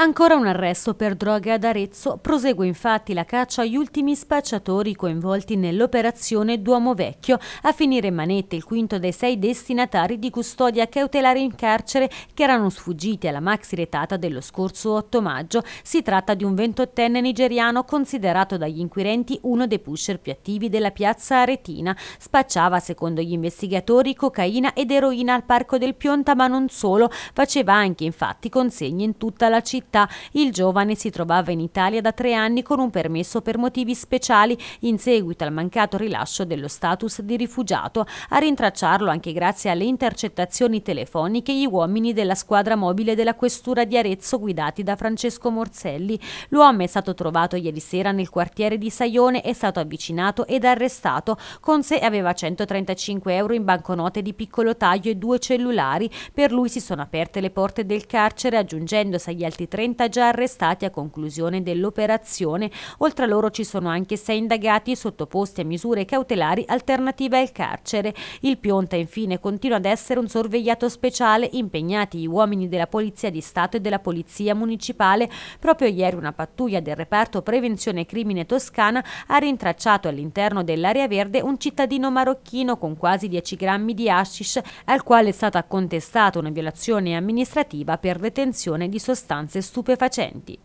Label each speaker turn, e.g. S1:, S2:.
S1: Ancora un arresto per droga ad Arezzo, prosegue infatti la caccia agli ultimi spacciatori coinvolti nell'operazione Duomo Vecchio, a finire manette il quinto dei sei destinatari di custodia cautelare in carcere che erano sfuggiti alla maxi retata dello scorso 8 maggio. Si tratta di un 28enne nigeriano considerato dagli inquirenti uno dei pusher più attivi della piazza aretina. Spacciava, secondo gli investigatori, cocaina ed eroina al parco del Pionta, ma non solo, faceva anche infatti consegne in tutta la città città. Il giovane si trovava in Italia da tre anni con un permesso per motivi speciali in seguito al mancato rilascio dello status di rifugiato. A rintracciarlo anche grazie alle intercettazioni telefoniche gli uomini della squadra mobile della questura di Arezzo guidati da Francesco Morselli. L'uomo è stato trovato ieri sera nel quartiere di Saione, è stato avvicinato ed arrestato. Con sé aveva 135 euro in banconote di piccolo taglio e due cellulari. Per lui si sono aperte le porte del carcere aggiungendosi agli altri 30 già arrestati a conclusione dell'operazione. Oltre a loro ci sono anche 6 indagati sottoposti a misure cautelari alternative al carcere. Il Pionta infine continua ad essere un sorvegliato speciale impegnati gli uomini della Polizia di Stato e della Polizia Municipale. Proprio ieri una pattuglia del reparto Prevenzione Crimine Toscana ha rintracciato all'interno dell'area verde un cittadino marocchino con quasi 10 grammi di hashish al quale è stata contestata una violazione amministrativa per detenzione di sostanze sostanze stupefacenti.